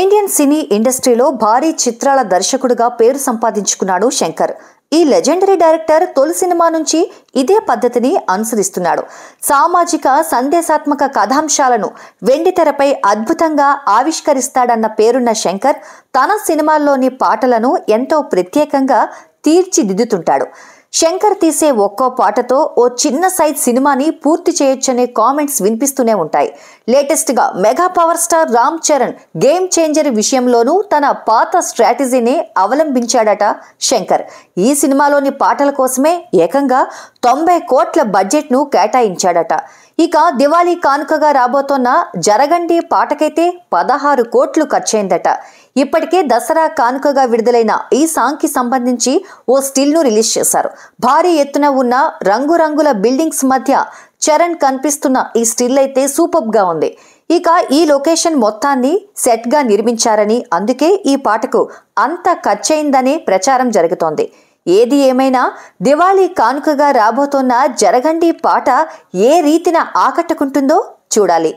Indian cine ఇండస్ట్రీలో భారీ చిత్రాల దర్శకుడుగా పేరు సంపాదించుకున్నాడు శంకర్ ఈ లెజెండరీ డైరెక్టర్ తొలి సినిమా నుంచి ఇదే పద్ధతిని అనుసరిస్తున్నాడు సామాజిక సందేశాత్మక కథాంశాలను వెండితెరపై అద్భుతంగా ఆవిష్కరిస్తాడన్న పేరున్న శంకర్ తన సినిమాల్లోని పాటలను ఎంతో ప్రత్యేకంగా తీర్చిదిద్దుతుంటాడు శంకర్ తీసే ఒక్కో పాటతో ఓ చిన్న సైజ్ సినిమాని పూర్తి చేయొచ్చనే కామెంట్స్ వినిపిస్తూనే ఉంటాయి లేటెస్ట్గా mega power star Ram Charan game changer విషయంలోనూ తన పాత స్ట్రాటజీని అవలంబించాడట శంకర్ ఈ సినిమాలోని పాటల కోసమే ఏకంగా తొంభై కోట్ల బడ్జెట్ను కేటాయించాడట ఇక దివాళీ కానుకగా రాబోతోన్న జరగండి పాటకైతే పదహారు కోట్లు ఖర్చయిందట ఇప్పటికే దసరా కానుకగా విడుదలైన ఈ సాంగ్కి సంబంధించి ఓ స్టిల్ను రిలీజ్ చేశారు భారీ ఎత్తున ఉన్న రంగురంగుల బిల్డింగ్స్ మధ్య చరణ్ కనిపిస్తున్న ఈ స్టిల్ అయితే సూపర్గా ఉంది ఇక ఈ లొకేషన్ మొత్తాన్ని సెట్గా నిర్మించారని అందుకే ఈ పాటకు అంత ఖర్చయిందనే ప్రచారం జరుగుతోంది ఏది ఏమైనా దివాళీ కానుకగా రాబోతోన్న జరగండి పాట ఏ రీతిన ఆకట్టుకుంటుందో చూడాలి